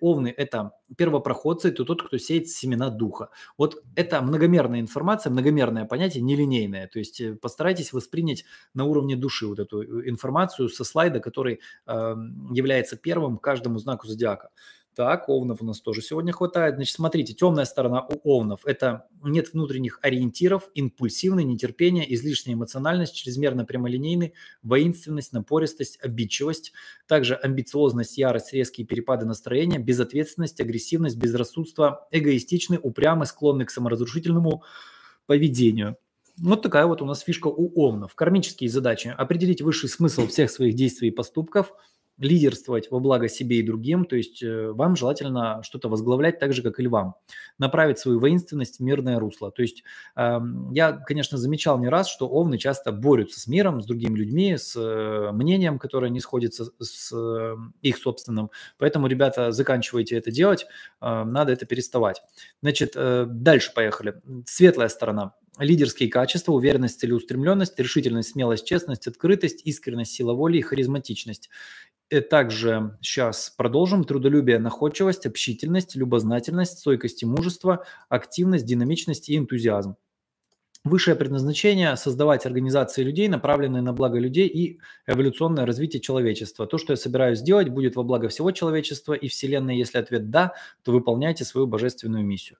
Овны – это первопроходцы, это тот, кто сеет семена духа. Вот это многомерная информация, многомерное понятие, нелинейное. То есть э, постарайтесь воспринять на уровне души вот эту э, информацию со слайда, который э, является первым каждому знаку зодиака. Так, овнов у нас тоже сегодня хватает. Значит, смотрите, темная сторона у овнов – это нет внутренних ориентиров, импульсивное нетерпение, излишняя эмоциональность, чрезмерно прямолинейный, воинственность, напористость, обидчивость, также амбициозность, ярость, резкие перепады настроения, безответственность, агрессивность, безрассудство, эгоистичный, упрямый, склонный к саморазрушительному поведению. Вот такая вот у нас фишка у овнов. Кармические задачи. Определить высший смысл всех своих действий и поступков – лидерствовать во благо себе и другим, то есть э, вам желательно что-то возглавлять так же, как и львам, направить свою воинственность в мирное русло. То есть эм, я, конечно, замечал не раз, что овны часто борются с миром, с другими людьми, с э, мнением, которое не сходится с э, их собственным. Поэтому, ребята, заканчивайте это делать, надо это переставать. Значит, дальше поехали. Светлая сторона лидерские качества, уверенность, целеустремленность, решительность, смелость, честность, открытость, искренность, сила воли и харизматичность. Э, также сейчас продолжим. Трудолюбие, находчивость, общительность, любознательность, стойкость и мужество, активность, динамичность и энтузиазм. Высшее предназначение – создавать организации людей, направленные на благо людей и эволюционное развитие человечества. То, что я собираюсь сделать, будет во благо всего человечества и Вселенной. Если ответ «да», то выполняйте свою божественную миссию.